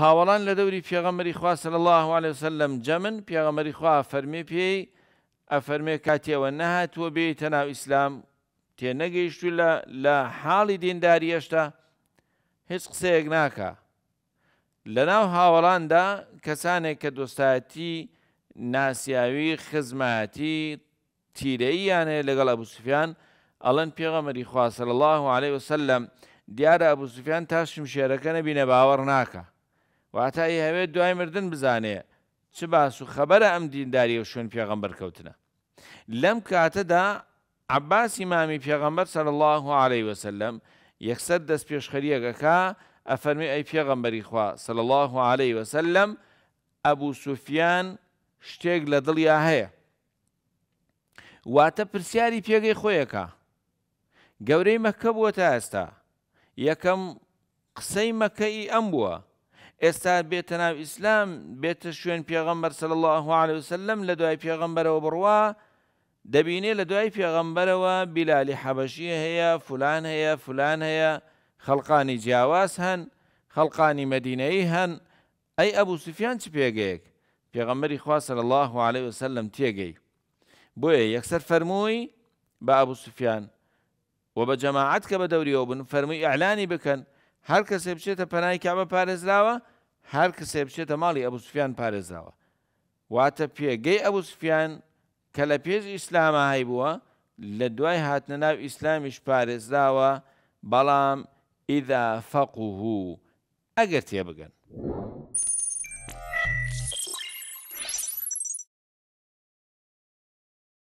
هاوڵان لە دەوری پێغەمەری خوا سل الله عليه وسلم جەمن پێغەمەری خوا فەرمێ پێی ئەفەرمێ کاتێەوە نەهاتوە بێ تەناو ئیسلام تێنەگەیشتو لە حاڵی دینداری هێشتا هیچ قسەیەک ناکە لە ناو هاوڵاندا کەسانێک کە دۆستایەتی ناسیاوی خزمەتی تیرەییانێ لەگەڵ ئەبوسفیان ئەڵەن پێغەمەری خواسە الله عليه وسلم دیارە ئەبوسفیان تا شمشێرەکە نەبینە باوەڕ ناکە واتایی هەوێت دوای مردن بزانێ چ باس و خەبەرە ئەم دینداری و شوێن پێغەمبەر کەوتنە لەم کاتەدا عباسی مامی پێغەمبەر سەر الله عليه وسلم یەکسەر دەست پێشخەریەکەکە ئەفەرمی ئەی پێغەمبەری خوا سەل الله عليه وسلم ئەبوو سوفیان شتێک لە دڵیا هەیە واتە پرسیاری پێگەی خۆیەکە گەورەی مەکە بووە تا ئێستا یەکەم قسەی مەکەی ئەم بووە استاد بێتە ناو ئیسلام بێتە شوێن پێغەمبەر سەل الله عليه وسلم لە دوای پێغەمبەرەوە بڕوا دەبینێ لە پیغمبر پێغەمبەرەوە بلال حەبەشی هيا فلان هيا فلان هيا هەیە خەڵقانی جیاواز هەن خەڵقانی مەدینەی هەن ئەی ئەبوو سوفیان چ پیغمبر پێغەمبەری خواسە الله عليه وسلم تێگەی بۆیە یەکسەر فەرمووی با ابو سوفیان و بە جەماعات کە بە دەوریەوە بن فەرمووی هر کسی بچه تا بچێتە کعبه پارز راوه هەر کەسێ بچێتە ماڵی ئەبوسفیان پارێزاوە واتە پێگەی ئەبوسفیان کە لە پێش ئیسلامە هەیبووە لە دوای هاتنە ناو ئیسلامیش پارێزداوە بەڵام ئیدا فەقوه ئەگەر تێبگەن.